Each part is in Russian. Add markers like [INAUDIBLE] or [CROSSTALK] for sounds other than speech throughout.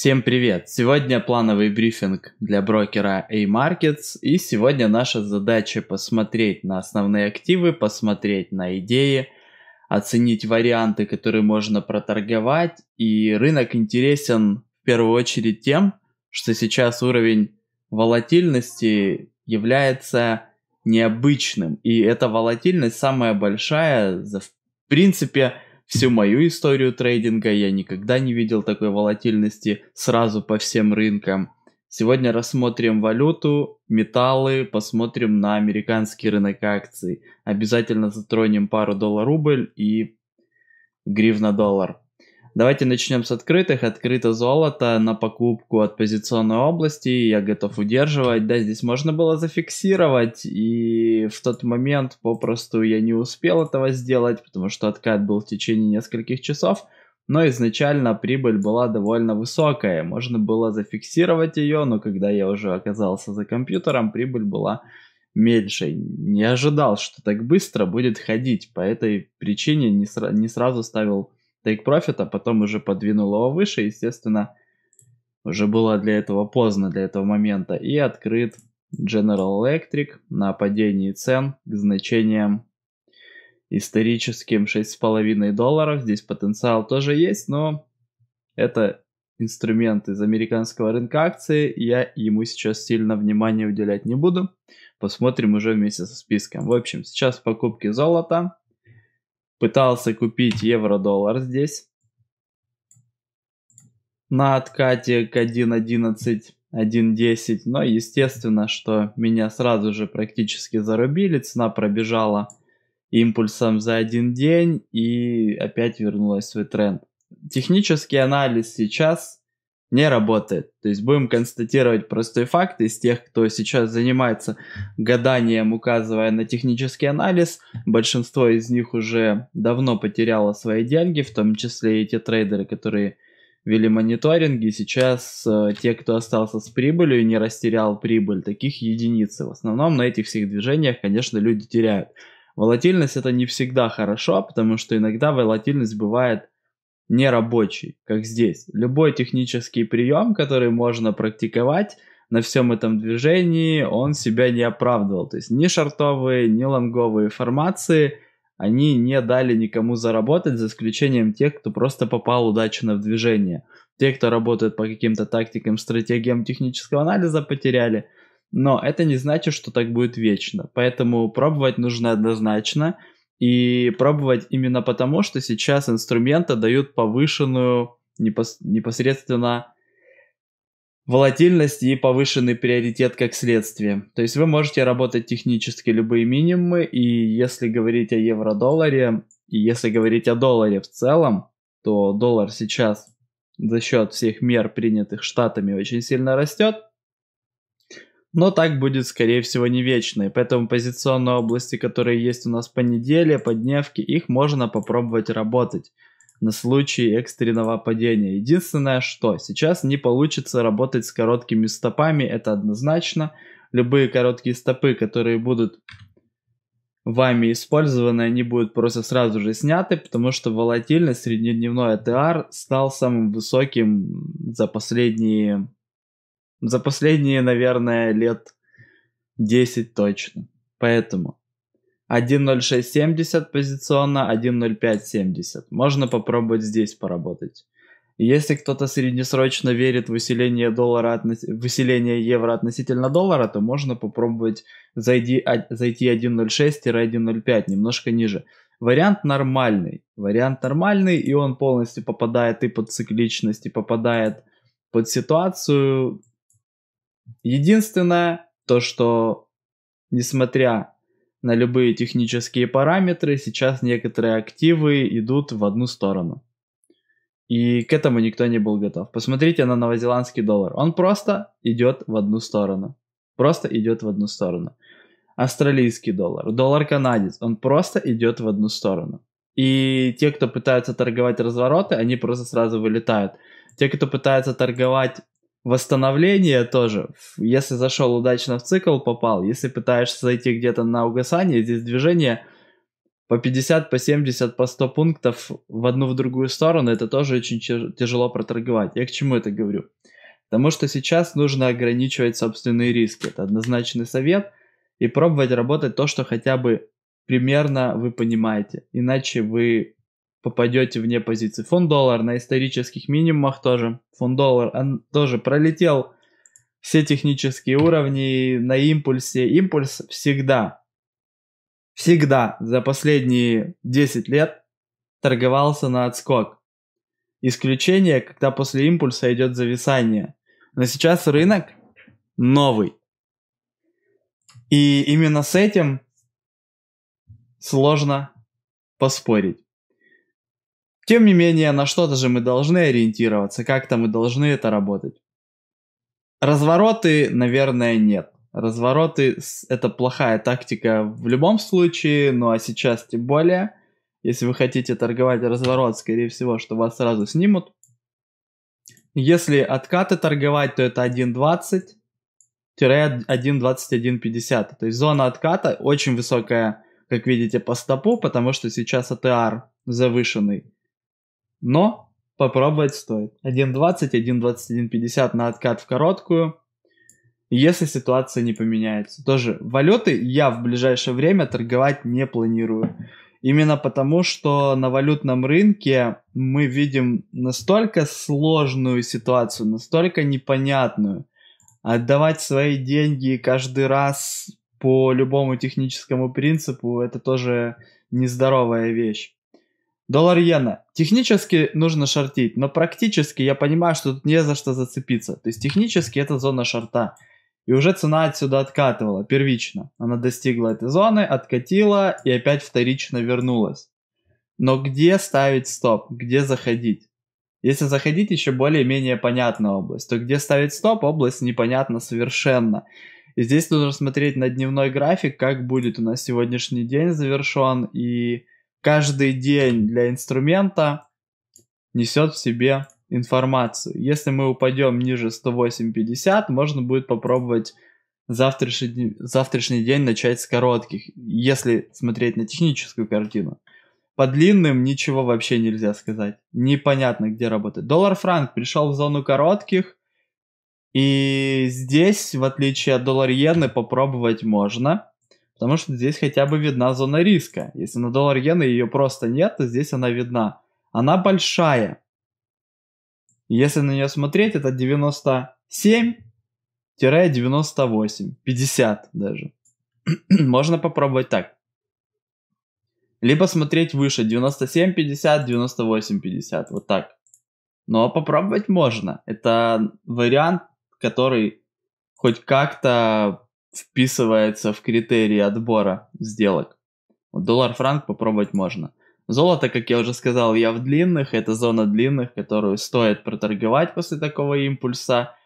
Всем привет! Сегодня плановый брифинг для брокера A-Markets, и сегодня наша задача посмотреть на основные активы, посмотреть на идеи, оценить варианты, которые можно проторговать, и рынок интересен в первую очередь тем, что сейчас уровень волатильности является необычным, и эта волатильность самая большая за, в принципе, всю мою историю трейдинга я никогда не видел такой волатильности сразу по всем рынкам. Сегодня рассмотрим валюту, металлы, посмотрим на американский рынок акций. Обязательно затронем пару доллар-рубль и гривна-доллар. Давайте начнем с открытых. Открыто золото на покупку от позиционной области. Я готов удерживать. Да, здесь можно было зафиксировать. И в тот момент попросту я не успел этого сделать, потому что откат был в течение нескольких часов. Но изначально прибыль была довольно высокая. Можно было зафиксировать ее, но когда я уже оказался за компьютером, прибыль была меньше. Не ожидал, что так быстро будет ходить. По этой причине не, сра- не сразу ставил Take Profit, а потом уже подвинул его выше, естественно, уже было для этого поздно, для этого момента. И открыт General Electric на падении цен к значениям историческим 6,5 долларов. Здесь потенциал тоже есть, но это инструмент из американского рынка акций. Я ему сейчас сильно внимания уделять не буду. Посмотрим уже вместе со списком. В общем, сейчас покупки золота пытался купить евро-доллар здесь на откате к 1.11, 1.10, но естественно, что меня сразу же практически зарубили, цена пробежала импульсом за один день и опять вернулась в свой тренд. Технический анализ сейчас не работает. То есть будем констатировать простой факт из тех, кто сейчас занимается гаданием, указывая на технический анализ. Большинство из них уже давно потеряло свои деньги, в том числе и те трейдеры, которые вели мониторинги. Сейчас э, те, кто остался с прибылью и не растерял прибыль, таких единицы. В основном на этих всех движениях, конечно, люди теряют. Волатильность это не всегда хорошо, потому что иногда волатильность бывает не рабочий, как здесь. Любой технический прием, который можно практиковать на всем этом движении, он себя не оправдывал. То есть ни шартовые, ни лонговые формации, они не дали никому заработать, за исключением тех, кто просто попал удачно в движение. Те, кто работает по каким-то тактикам, стратегиям технического анализа, потеряли. Но это не значит, что так будет вечно. Поэтому пробовать нужно однозначно – и пробовать именно потому, что сейчас инструменты дают повышенную непос- непосредственно волатильность и повышенный приоритет как следствие. То есть вы можете работать технически любые минимумы, и если говорить о евро-долларе, и если говорить о долларе в целом, то доллар сейчас за счет всех мер, принятых штатами, очень сильно растет – но так будет, скорее всего, не вечно. И поэтому позиционные области, которые есть у нас по неделе, по дневке, их можно попробовать работать на случай экстренного падения. Единственное, что сейчас не получится работать с короткими стопами, это однозначно. Любые короткие стопы, которые будут вами использованы, они будут просто сразу же сняты, потому что волатильность среднедневной ATR стал самым высоким за последние за последние, наверное, лет 10 точно. Поэтому 1.0670 позиционно, 1.0570. Можно попробовать здесь поработать. Если кто-то среднесрочно верит в усиление, доллара относ... усиление евро относительно доллара, то можно попробовать зайди... А, зайти 1.06-1.05, немножко ниже. Вариант нормальный. Вариант нормальный, и он полностью попадает и под цикличность, и попадает под ситуацию, Единственное, то что, несмотря на любые технические параметры, сейчас некоторые активы идут в одну сторону. И к этому никто не был готов. Посмотрите на новозеландский доллар. Он просто идет в одну сторону. Просто идет в одну сторону. Австралийский доллар, доллар канадец, он просто идет в одну сторону. И те, кто пытаются торговать развороты, они просто сразу вылетают. Те, кто пытаются торговать восстановление тоже. Если зашел удачно в цикл, попал. Если пытаешься зайти где-то на угасание, здесь движение по 50, по 70, по 100 пунктов в одну, в другую сторону, это тоже очень тяжело проторговать. Я к чему это говорю? Потому что сейчас нужно ограничивать собственные риски. Это однозначный совет. И пробовать работать то, что хотя бы примерно вы понимаете. Иначе вы попадете вне позиции. фонд доллар на исторических минимумах тоже. фонд доллар он тоже пролетел все технические уровни на импульсе. Импульс всегда, всегда за последние 10 лет торговался на отскок. Исключение, когда после импульса идет зависание. Но сейчас рынок новый. И именно с этим сложно поспорить. Тем не менее, на что-то же мы должны ориентироваться, как-то мы должны это работать. Развороты, наверное, нет. Развороты — это плохая тактика в любом случае, ну а сейчас тем более. Если вы хотите торговать разворот, скорее всего, что вас сразу снимут. Если откаты торговать, то это 1.20-1.2150. То есть зона отката очень высокая, как видите, по стопу, потому что сейчас АТР завышенный но попробовать стоит. 1.20, 1.21.50 на откат в короткую, если ситуация не поменяется. Тоже валюты я в ближайшее время торговать не планирую. Именно потому, что на валютном рынке мы видим настолько сложную ситуацию, настолько непонятную. Отдавать свои деньги каждый раз по любому техническому принципу это тоже нездоровая вещь. Доллар Долларьена. Технически нужно шортить, но практически я понимаю, что тут не за что зацепиться. То есть технически это зона шорта. И уже цена отсюда откатывала первично. Она достигла этой зоны, откатила и опять вторично вернулась. Но где ставить стоп? Где заходить? Если заходить еще более-менее понятная область, то где ставить стоп, область непонятна совершенно. И здесь нужно смотреть на дневной график, как будет у нас сегодняшний день завершен и каждый день для инструмента несет в себе информацию. Если мы упадем ниже 108.50, можно будет попробовать завтрашний, завтрашний день начать с коротких, если смотреть на техническую картину. По длинным ничего вообще нельзя сказать. Непонятно, где работает Доллар-франк пришел в зону коротких, и здесь, в отличие от доллар-иены, попробовать можно – Потому что здесь хотя бы видна зона риска. Если на доллар иены ее просто нет, то здесь она видна. Она большая. Если на нее смотреть, это 97-98, 50 даже. [CLEARS THROAT] Можно попробовать так. Либо смотреть выше, 97-50, 98-50, вот так. Но попробовать можно. Это вариант, который хоть как-то вписывается в критерии отбора сделок. доллар-франк попробовать можно. Золото, как я уже сказал, я в длинных. Это зона длинных, которую стоит проторговать после такого импульса.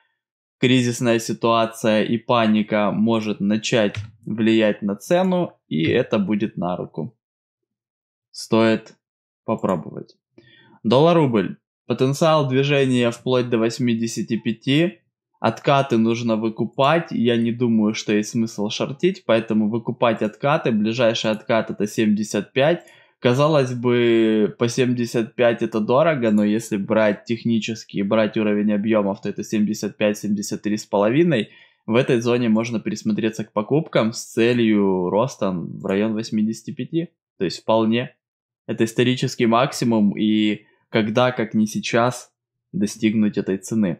Кризисная ситуация и паника может начать влиять на цену, и это будет на руку. Стоит попробовать. Доллар-рубль. Потенциал движения вплоть до 85. Откаты нужно выкупать. Я не думаю, что есть смысл шортить, поэтому выкупать откаты. Ближайший откат это 75. Казалось бы, по 75 это дорого, но если брать технически брать уровень объемов, то это 75-73,5. В этой зоне можно пересмотреться к покупкам с целью роста в район 85. То есть вполне. Это исторический максимум, и когда, как не сейчас, достигнуть этой цены.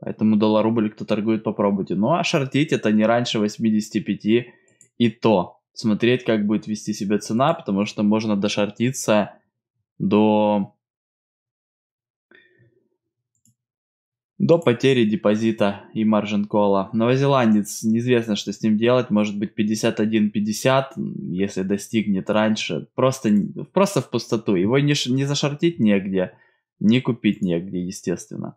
Поэтому доллар-рубль кто торгует, попробуйте. Ну а шортить это не раньше 85 и то. Смотреть, как будет вести себя цена, потому что можно дошортиться до... до потери депозита и маржин кола. Новозеландец, неизвестно, что с ним делать, может быть 51-50, если достигнет раньше, просто, просто в пустоту, его не, не зашортить негде, не купить негде, естественно.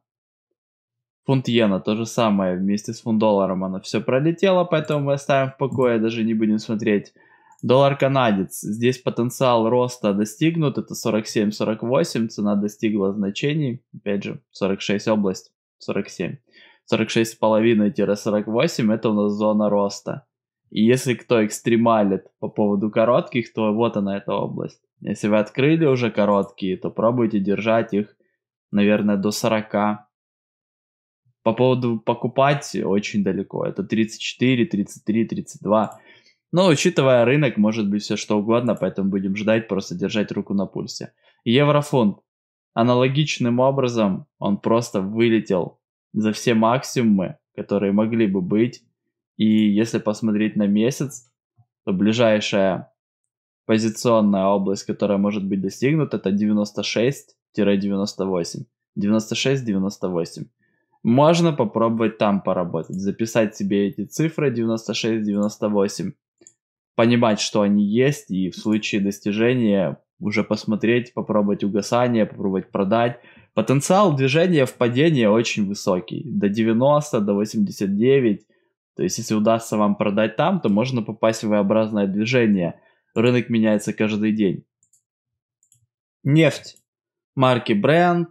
Фунт иена то же самое, вместе с фунт долларом она все пролетела, поэтому мы оставим в покое, даже не будем смотреть. Доллар канадец, здесь потенциал роста достигнут, это 47-48, цена достигла значений, опять же, 46 область, 47. 46,5-48 это у нас зона роста. И если кто экстремалит по поводу коротких, то вот она эта область. Если вы открыли уже короткие, то пробуйте держать их, наверное, до 40. По поводу покупать очень далеко. Это 34, 33, 32. Но учитывая рынок, может быть все что угодно, поэтому будем ждать, просто держать руку на пульсе. Еврофунт. Аналогичным образом он просто вылетел за все максимумы, которые могли бы быть. И если посмотреть на месяц, то ближайшая позиционная область, которая может быть достигнута, это 96-98. 96-98. Можно попробовать там поработать, записать себе эти цифры 96-98, понимать, что они есть, и в случае достижения уже посмотреть, попробовать угасание, попробовать продать. Потенциал движения в падение очень высокий, до 90, до 89. То есть, если удастся вам продать там, то можно попасть в V-образное движение. Рынок меняется каждый день. Нефть. Марки Brent,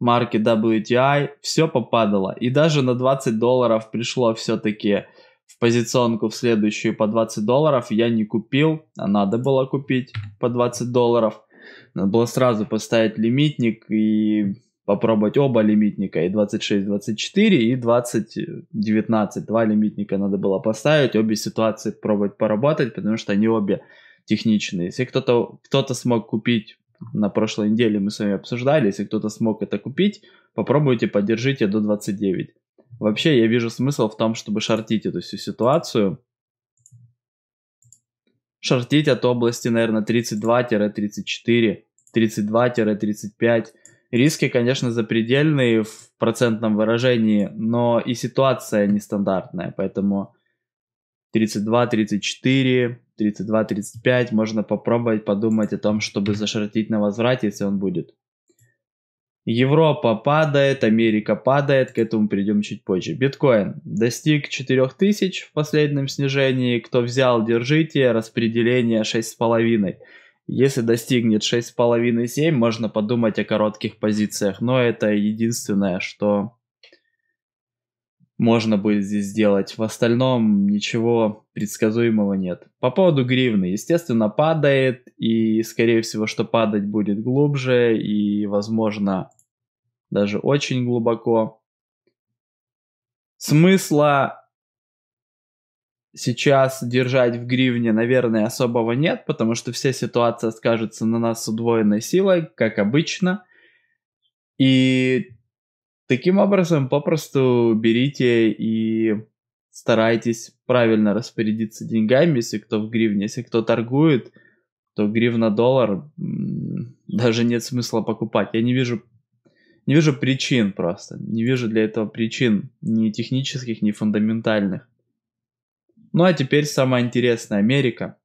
марки WTI, все попадало. И даже на 20 долларов пришло все-таки в позиционку в следующую по 20 долларов. Я не купил, а надо было купить по 20 долларов. Надо было сразу поставить лимитник и попробовать оба лимитника, и 26-24, и 20-19. Два лимитника надо было поставить, обе ситуации пробовать поработать, потому что они обе техничные. Если кто-то кто смог купить на прошлой неделе мы с вами обсуждали, если кто-то смог это купить, попробуйте, поддержите до 29. Вообще, я вижу смысл в том, чтобы шортить эту всю ситуацию. Шортить от области, наверное, 32-34, 32-35. Риски, конечно, запредельные в процентном выражении, но и ситуация нестандартная, поэтому 32-34, 32-35, можно попробовать подумать о том, чтобы зашортить на возврате, если он будет. Европа падает, Америка падает, к этому придем чуть позже. Биткоин достиг 4000 в последнем снижении, кто взял, держите, распределение 6,5. Если достигнет 6,5-7, можно подумать о коротких позициях, но это единственное, что можно будет здесь сделать. В остальном ничего предсказуемого нет. По поводу гривны, естественно, падает, и, скорее всего, что падать будет глубже, и, возможно, даже очень глубоко. Смысла сейчас держать в гривне, наверное, особого нет, потому что вся ситуация скажется на нас с удвоенной силой, как обычно. И Таким образом, попросту берите и старайтесь правильно распорядиться деньгами, если кто в гривне, если кто торгует, то гривна-доллар даже нет смысла покупать. Я не вижу, не вижу причин просто, не вижу для этого причин ни технических, ни фундаментальных. Ну а теперь самое интересное, Америка.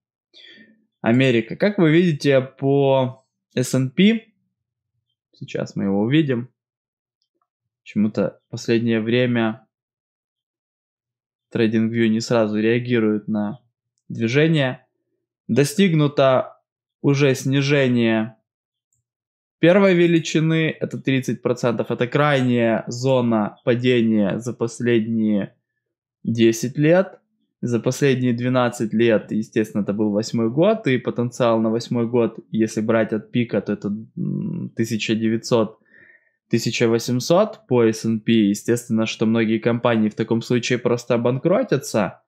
Америка. Как вы видите по S&P, сейчас мы его увидим, Почему-то последнее время TradingView не сразу реагирует на движение. Достигнуто уже снижение первой величины, это 30%, это крайняя зона падения за последние 10 лет. За последние 12 лет, естественно, это был восьмой год, и потенциал на восьмой год, если брать от пика, то это 1900 1800 по S&P, естественно, что многие компании в таком случае просто обанкротятся.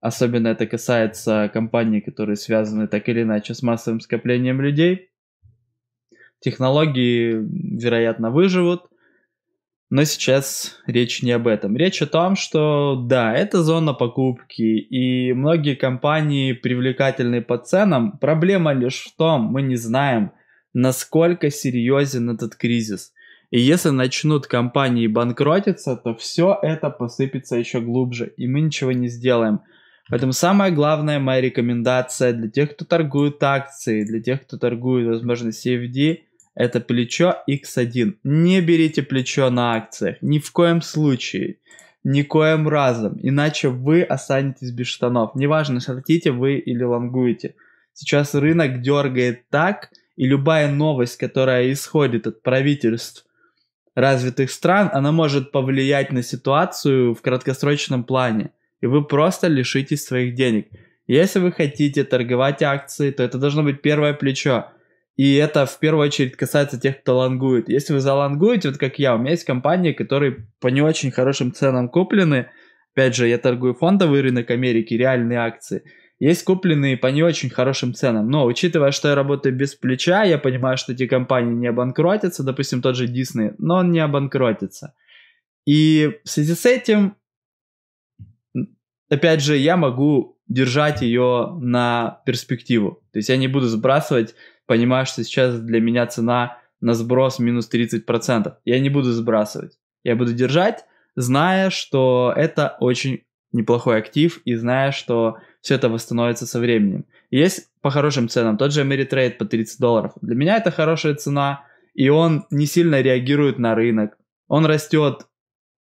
Особенно это касается компаний, которые связаны так или иначе с массовым скоплением людей. Технологии, вероятно, выживут, но сейчас речь не об этом. Речь о том, что да, это зона покупки, и многие компании привлекательны по ценам. Проблема лишь в том, мы не знаем, насколько серьезен этот кризис – и если начнут компании банкротиться, то все это посыпется еще глубже, и мы ничего не сделаем. Поэтому самая главная моя рекомендация для тех, кто торгует акции, для тех, кто торгует, возможно, CFD, это плечо X1. Не берите плечо на акциях, ни в коем случае, ни коем разом, иначе вы останетесь без штанов. Неважно, шортите вы или лонгуете. Сейчас рынок дергает так, и любая новость, которая исходит от правительств развитых стран, она может повлиять на ситуацию в краткосрочном плане, и вы просто лишитесь своих денег. Если вы хотите торговать акции, то это должно быть первое плечо. И это в первую очередь касается тех, кто лонгует. Если вы залонгуете, вот как я, у меня есть компании, которые по не очень хорошим ценам куплены. Опять же, я торгую фондовый рынок Америки, реальные акции – есть купленные по не очень хорошим ценам. Но учитывая, что я работаю без плеча, я понимаю, что эти компании не обанкротятся, допустим, тот же Disney, но он не обанкротится. И в связи с этим, опять же, я могу держать ее на перспективу. То есть я не буду сбрасывать, понимая, что сейчас для меня цена на сброс минус 30%. Я не буду сбрасывать. Я буду держать, зная, что это очень неплохой актив, и зная, что все это восстановится со временем. есть по хорошим ценам, тот же Ameritrade по 30 долларов. Для меня это хорошая цена, и он не сильно реагирует на рынок. Он растет,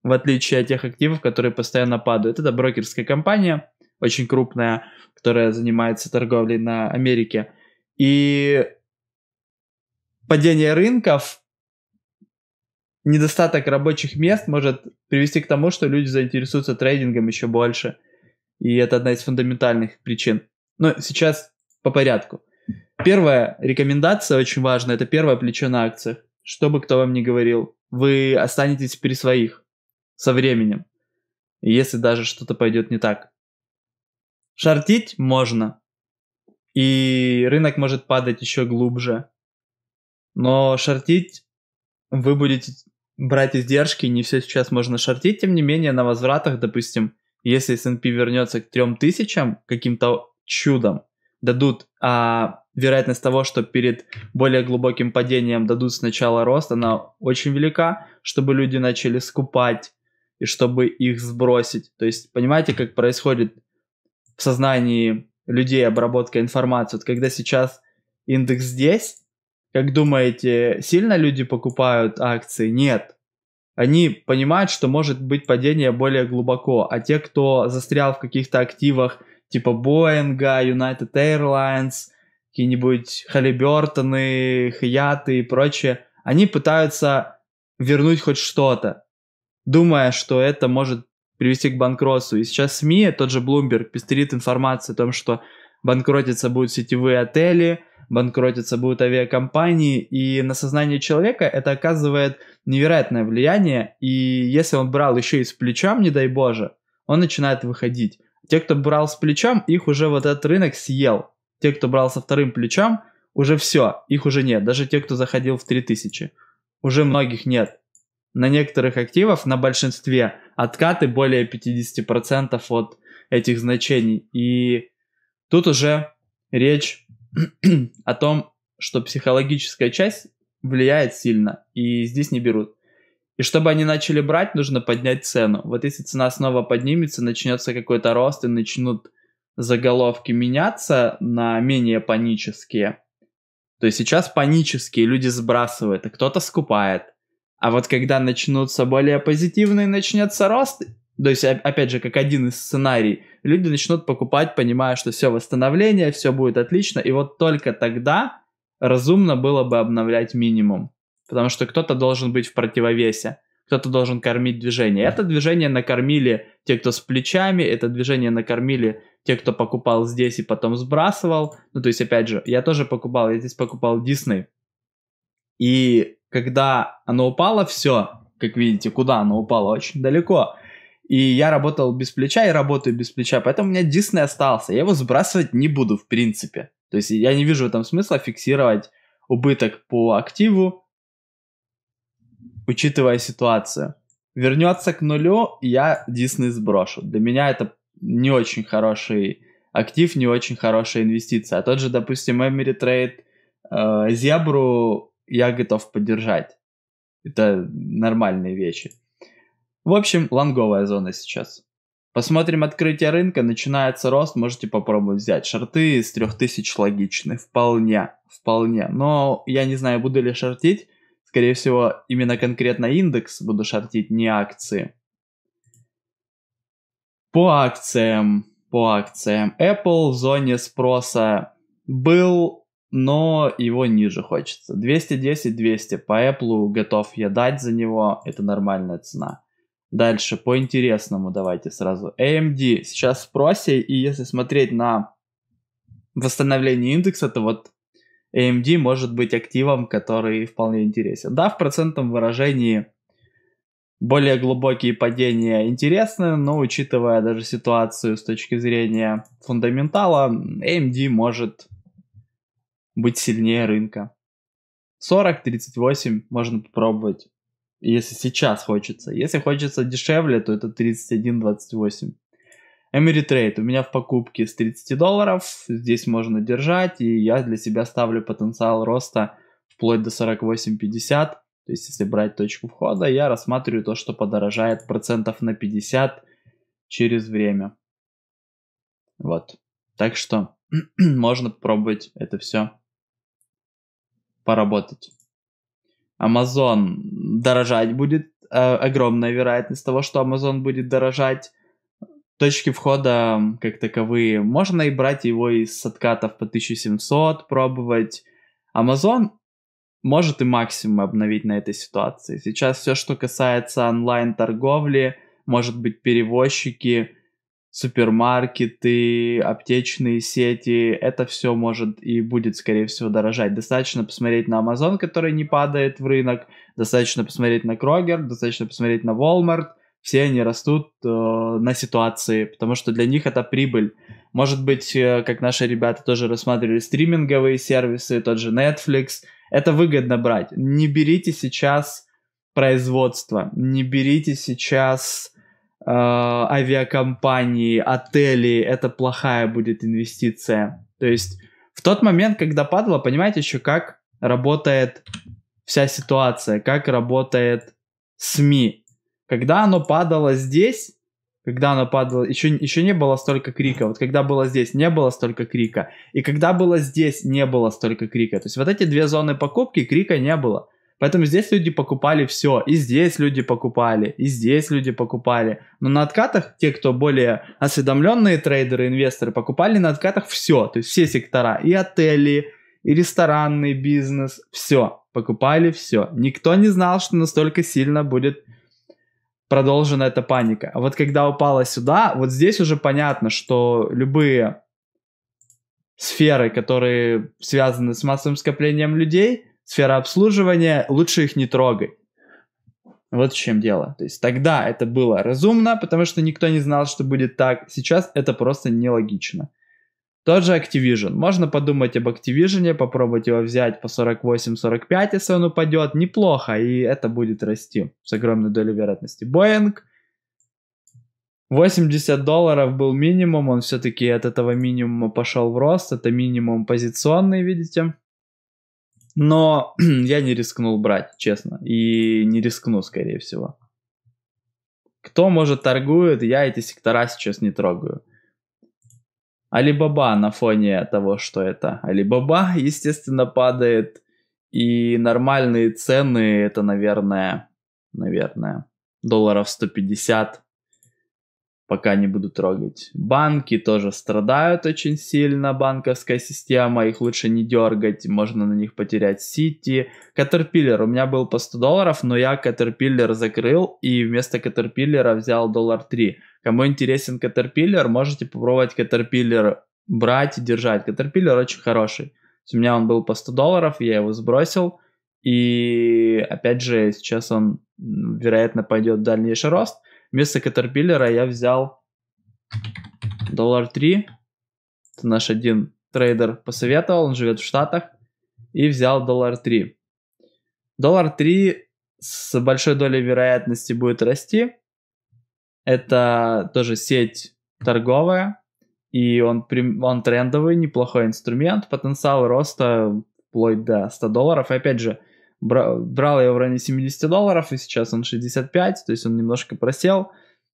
в отличие от тех активов, которые постоянно падают. Это брокерская компания, очень крупная, которая занимается торговлей на Америке. И падение рынков, недостаток рабочих мест может привести к тому, что люди заинтересуются трейдингом еще больше – и это одна из фундаментальных причин. Но сейчас по порядку. Первая рекомендация очень важная, это первое плечо на акциях. Что бы кто вам ни говорил, вы останетесь при своих со временем, если даже что-то пойдет не так. Шортить можно, и рынок может падать еще глубже. Но шортить вы будете брать издержки, не все сейчас можно шортить, тем не менее на возвратах, допустим, если S&P вернется к 3000 каким-то чудом, дадут а, вероятность того, что перед более глубоким падением дадут сначала рост, она очень велика, чтобы люди начали скупать и чтобы их сбросить. То есть, понимаете, как происходит в сознании людей обработка информации? Вот когда сейчас индекс здесь, как думаете, сильно люди покупают акции? Нет они понимают, что может быть падение более глубоко, а те, кто застрял в каких-то активах типа Боинга, United Airlines, какие-нибудь Халибертоны, Хаяты и прочее, они пытаются вернуть хоть что-то, думая, что это может привести к банкротству. И сейчас СМИ, тот же Bloomberg, пестрит информацию о том, что банкротиться будут сетевые отели, банкротиться будут авиакомпании, и на сознание человека это оказывает невероятное влияние, и если он брал еще и с плечом, не дай боже, он начинает выходить. Те, кто брал с плечом, их уже вот этот рынок съел. Те, кто брал со вторым плечом, уже все, их уже нет. Даже те, кто заходил в 3000, уже многих нет. На некоторых активов, на большинстве, откаты более 50% от этих значений. И тут уже речь [CLEARS THROAT] о том, что психологическая часть влияет сильно, и здесь не берут. И чтобы они начали брать, нужно поднять цену. Вот если цена снова поднимется, начнется какой-то рост, и начнут заголовки меняться на менее панические. То есть сейчас панические люди сбрасывают, а кто-то скупает. А вот когда начнутся более позитивные, начнется рост, то есть, опять же, как один из сценарий, люди начнут покупать, понимая, что все восстановление, все будет отлично, и вот только тогда разумно было бы обновлять минимум, потому что кто-то должен быть в противовесе, кто-то должен кормить движение. Это движение накормили те, кто с плечами, это движение накормили те, кто покупал здесь и потом сбрасывал. Ну, то есть, опять же, я тоже покупал, я здесь покупал дисней И когда оно упало, все, как видите, куда оно упало, очень далеко. И я работал без плеча и работаю без плеча, поэтому у меня Дисней остался. Я его сбрасывать не буду, в принципе. То есть я не вижу в этом смысла фиксировать убыток по активу, учитывая ситуацию. Вернется к нулю, я Дисней сброшу. Для меня это не очень хороший актив, не очень хорошая инвестиция. А тот же, допустим, Ameritrade, Trade, э, Зебру я готов поддержать. Это нормальные вещи. В общем, лонговая зона сейчас. Посмотрим открытие рынка, начинается рост, можете попробовать взять шорты из 3000 логичны, вполне, вполне. Но я не знаю, буду ли шортить, скорее всего, именно конкретно индекс буду шортить, не акции. По акциям, по акциям, Apple в зоне спроса был, но его ниже хочется. 210-200 по Apple готов я дать за него, это нормальная цена. Дальше по интересному давайте сразу. AMD сейчас в просе, и если смотреть на восстановление индекса, то вот AMD может быть активом, который вполне интересен. Да, в процентном выражении более глубокие падения интересны, но учитывая даже ситуацию с точки зрения фундаментала, AMD может быть сильнее рынка. 40-38 можно попробовать если сейчас хочется. Если хочется дешевле, то это 31.28. Trade у меня в покупке с 30 долларов, здесь можно держать, и я для себя ставлю потенциал роста вплоть до 48.50. То есть, если брать точку входа, я рассматриваю то, что подорожает процентов на 50 через время. Вот. Так что [CLEARS THROAT] можно попробовать это все поработать. Amazon дорожать будет, э, огромная вероятность того, что Amazon будет дорожать. Точки входа как таковые. Можно и брать его из откатов по 1700, пробовать. Amazon может и максимум обновить на этой ситуации. Сейчас все, что касается онлайн-торговли, может быть, перевозчики – супермаркеты, аптечные сети, это все может и будет, скорее всего, дорожать. Достаточно посмотреть на Amazon, который не падает в рынок, достаточно посмотреть на Kroger, достаточно посмотреть на Walmart, все они растут э, на ситуации, потому что для них это прибыль. Может быть, э, как наши ребята тоже рассматривали стриминговые сервисы, тот же Netflix, это выгодно брать. Не берите сейчас производство, не берите сейчас Э, авиакомпании, отели, это плохая будет инвестиция. То есть в тот момент, когда падало, понимаете еще, как работает вся ситуация, как работает СМИ. Когда оно падало здесь, когда оно падало, еще, еще не было столько крика. Вот когда было здесь, не было столько крика. И когда было здесь, не было столько крика. То есть вот эти две зоны покупки, крика не было. Поэтому здесь люди покупали все. И здесь люди покупали, и здесь люди покупали. Но на откатах те, кто более осведомленные трейдеры, инвесторы, покупали на откатах все. То есть все сектора. И отели, и ресторанный бизнес. Все. Покупали все. Никто не знал, что настолько сильно будет продолжена эта паника. А вот когда упала сюда, вот здесь уже понятно, что любые сферы, которые связаны с массовым скоплением людей – сфера обслуживания, лучше их не трогай. Вот в чем дело. То есть тогда это было разумно, потому что никто не знал, что будет так. Сейчас это просто нелогично. Тот же Activision. Можно подумать об Activision, попробовать его взять по 48-45, если он упадет. Неплохо, и это будет расти с огромной долей вероятности. Boeing. 80 долларов был минимум, он все-таки от этого минимума пошел в рост. Это минимум позиционный, видите. Но [CLEARS THROAT] я не рискнул брать, честно. И не рискну, скорее всего. Кто, может, торгует, я эти сектора сейчас не трогаю. Алибаба на фоне того, что это Алибаба, [LAUGHS] естественно, падает. И нормальные цены это, наверное, наверное, долларов 150 пока не буду трогать. Банки тоже страдают очень сильно, банковская система, их лучше не дергать, можно на них потерять Сити. Катерпиллер, у меня был по 100 долларов, но я Катерпиллер закрыл и вместо Катерпиллера взял доллар 3. Кому интересен Катерпиллер, можете попробовать Катерпиллер брать и держать. Катерпиллер очень хороший. У меня он был по 100 долларов, я его сбросил, и опять же, сейчас он, вероятно, пойдет в дальнейший рост – Вместо Катерпиллера я взял доллар 3. Это наш один трейдер посоветовал, он живет в Штатах. И взял доллар 3. Доллар 3 с большой долей вероятности будет расти. Это тоже сеть торговая, и он, он трендовый, неплохой инструмент, потенциал роста вплоть до 100 долларов. И опять же, брал я в районе 70 долларов, и сейчас он 65, то есть он немножко просел,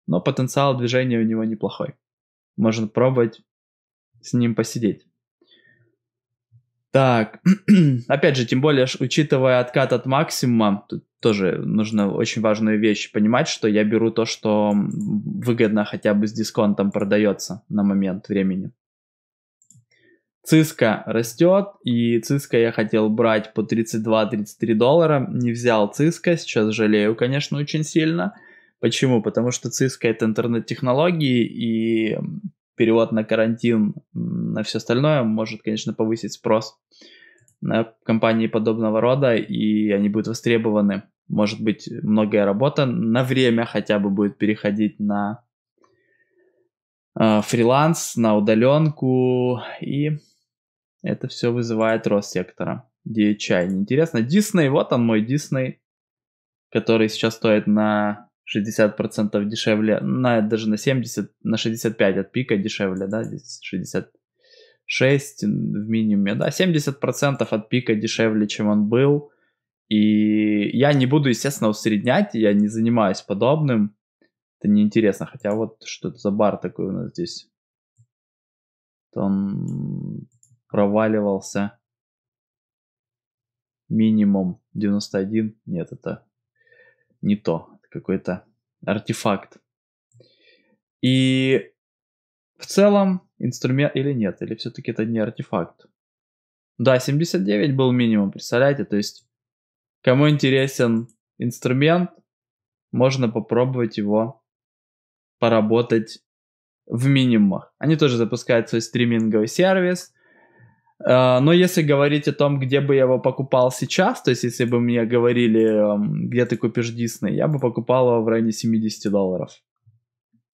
но потенциал движения у него неплохой. Можно пробовать с ним посидеть. Так, [CLEARS THROAT] опять же, тем более, учитывая откат от максимума, тут тоже нужно очень важную вещь понимать, что я беру то, что выгодно хотя бы с дисконтом продается на момент времени. Циска растет, и Циска я хотел брать по 32-33 доллара, не взял Циска, сейчас жалею, конечно, очень сильно. Почему? Потому что Циска это интернет-технологии, и перевод на карантин, на все остальное может, конечно, повысить спрос на компании подобного рода, и они будут востребованы. Может быть, многое работа на время хотя бы будет переходить на а, фриланс, на удаленку и это все вызывает рост сектора. DHI. Интересно, Disney, вот он мой Disney, который сейчас стоит на 60% дешевле, на, даже на 70, на 65 от пика дешевле, да, здесь 66 в минимуме, да, 70% от пика дешевле, чем он был. И я не буду, естественно, усреднять, я не занимаюсь подобным. Это неинтересно, хотя вот что это за бар такой у нас здесь. Он проваливался минимум 91. Нет, это не то. Это какой-то артефакт. И в целом инструмент или нет, или все-таки это не артефакт. Да, 79 был минимум, представляете? То есть, кому интересен инструмент, можно попробовать его поработать в минимумах. Они тоже запускают свой стриминговый сервис, Э, но если говорить о том, где бы я его покупал сейчас, то есть если бы мне говорили, эм, где ты купишь Дисней, я бы покупал его в районе 70 долларов.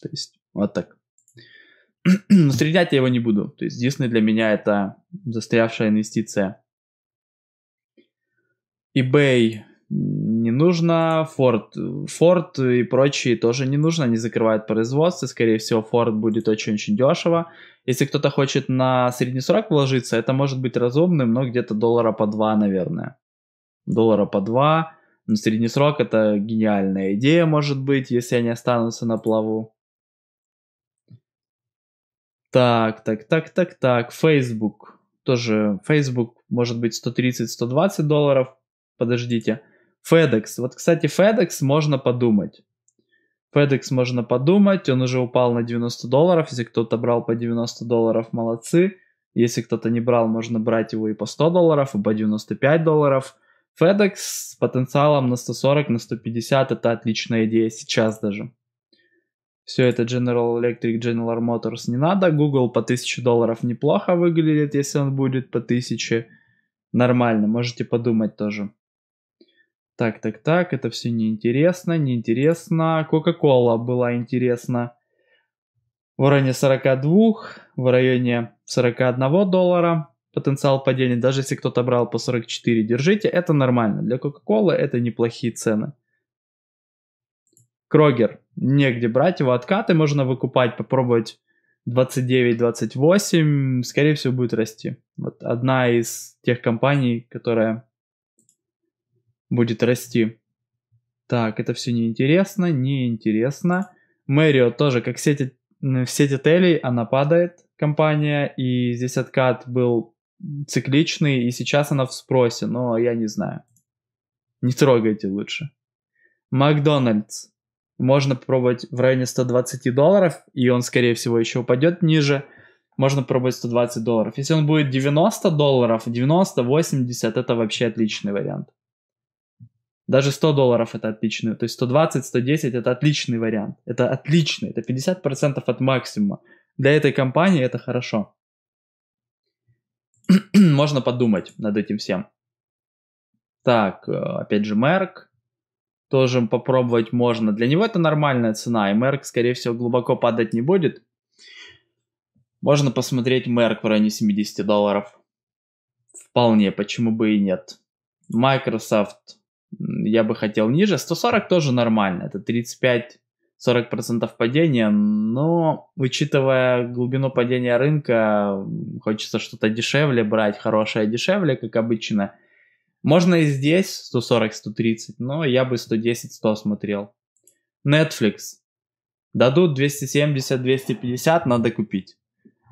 То есть вот так. [CLEARS THROAT] Но стрелять я его не буду. То есть Дисней для меня это застрявшая инвестиция. eBay нужно, Ford, Ford и прочие тоже не нужно, они закрывают производство, скорее всего Ford будет очень-очень дешево. Если кто-то хочет на средний срок вложиться, это может быть разумным, но где-то доллара по два, наверное. Доллара по два, но средний срок это гениальная идея, может быть, если они останутся на плаву. Так, так, так, так, так, Facebook. Тоже Facebook может быть 130-120 долларов, подождите. FedEx. Вот, кстати, FedEx можно подумать. FedEx можно подумать, он уже упал на 90 долларов. Если кто-то брал по 90 долларов, молодцы. Если кто-то не брал, можно брать его и по 100 долларов, и по 95 долларов. FedEx с потенциалом на 140, на 150 это отличная идея сейчас даже. Все это General Electric, General Motors не надо. Google по 1000 долларов неплохо выглядит, если он будет по 1000. Нормально, можете подумать тоже так, так, так, это все неинтересно, неинтересно. Кока-кола была интересна в районе 42, в районе 41 доллара потенциал падения. Даже если кто-то брал по 44, держите, это нормально. Для Кока-Колы это неплохие цены. Крогер. Негде брать его откаты, можно выкупать, попробовать 29-28, скорее всего будет расти. Вот одна из тех компаний, которая будет расти. Так, это все неинтересно, неинтересно. Мэрио тоже, как все эти, все эти отелей, она падает, компания, и здесь откат был цикличный, и сейчас она в спросе, но я не знаю. Не трогайте лучше. Макдональдс. Можно попробовать в районе 120 долларов, и он, скорее всего, еще упадет ниже. Можно попробовать 120 долларов. Если он будет 90 долларов, 90-80, это вообще отличный вариант. Даже 100 долларов это отлично. То есть 120, 110 это отличный вариант. Это отлично. Это 50% от максимума. Для этой компании это хорошо. [CLEARS THROAT] Можно подумать над этим всем. Так, э, опять же, Мерк. Тоже попробовать можно. Для него это нормальная цена, и Мерк, скорее всего, глубоко падать не будет. Можно посмотреть Мерк в районе 70 долларов. Вполне, почему бы и нет. Microsoft я бы хотел ниже. 140 тоже нормально, это 35-40% падения, но учитывая глубину падения рынка, хочется что-то дешевле брать, хорошее дешевле, как обычно. Можно и здесь 140-130, но я бы 110-100 смотрел. Netflix. Дадут 270-250, надо купить.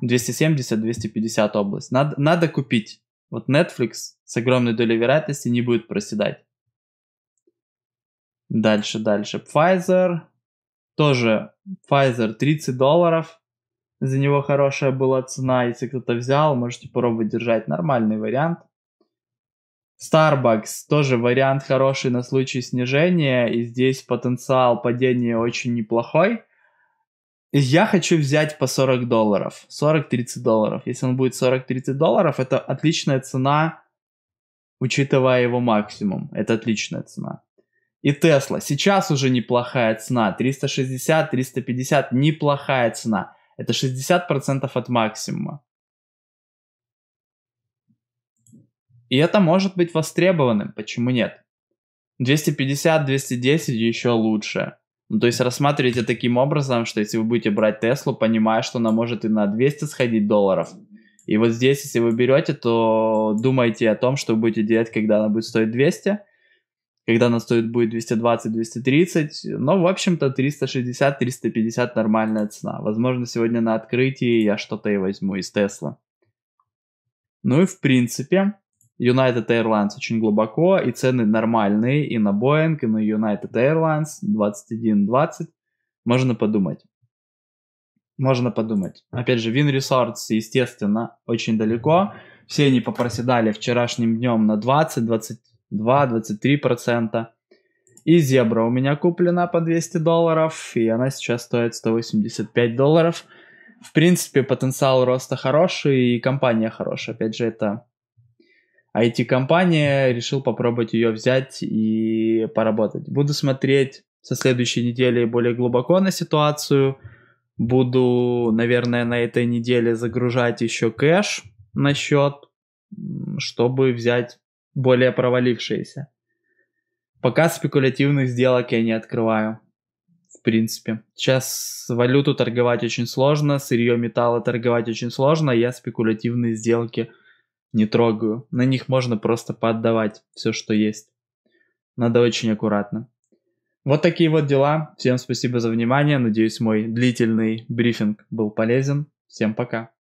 270-250 область. Надо, надо купить. Вот Netflix с огромной долей вероятности не будет проседать. Дальше, дальше. Pfizer. Тоже Pfizer 30 долларов. За него хорошая была цена. Если кто-то взял, можете попробовать держать. Нормальный вариант. Starbucks тоже вариант хороший на случай снижения, и здесь потенциал падения очень неплохой. Я хочу взять по 40 долларов, 40-30 долларов. Если он будет 40-30 долларов, это отличная цена, учитывая его максимум. Это отличная цена. И Тесла. Сейчас уже неплохая цена. 360, 350 неплохая цена. Это 60% от максимума. И это может быть востребованным, почему нет? 250, 210 еще лучше. Ну, то есть рассматривайте таким образом, что если вы будете брать Теслу, понимая, что она может и на 200 сходить долларов. И вот здесь, если вы берете, то думайте о том, что вы будете делать, когда она будет стоить 200, когда она стоит будет 220-230, но, в общем-то, 360-350 нормальная цена. Возможно, сегодня на открытии я что-то и возьму из Тесла. Ну и, в принципе, United Airlines очень глубоко, и цены нормальные и на Boeing, и на United Airlines 21-20 Можно подумать. Можно подумать. Опять же, Win Resorts, естественно, очень далеко. Все они попроседали вчерашним днем на 20, 20 2-23%. И зебра у меня куплена по 200 долларов, и она сейчас стоит 185 долларов. В принципе, потенциал роста хороший, и компания хорошая. Опять же, это IT-компания, решил попробовать ее взять и поработать. Буду смотреть со следующей недели более глубоко на ситуацию. Буду, наверное, на этой неделе загружать еще кэш на счет, чтобы взять более провалившиеся. Пока спекулятивных сделок я не открываю. В принципе. Сейчас валюту торговать очень сложно, сырье металла торговать очень сложно, я спекулятивные сделки не трогаю. На них можно просто поддавать все, что есть. Надо очень аккуратно. Вот такие вот дела. Всем спасибо за внимание. Надеюсь, мой длительный брифинг был полезен. Всем пока.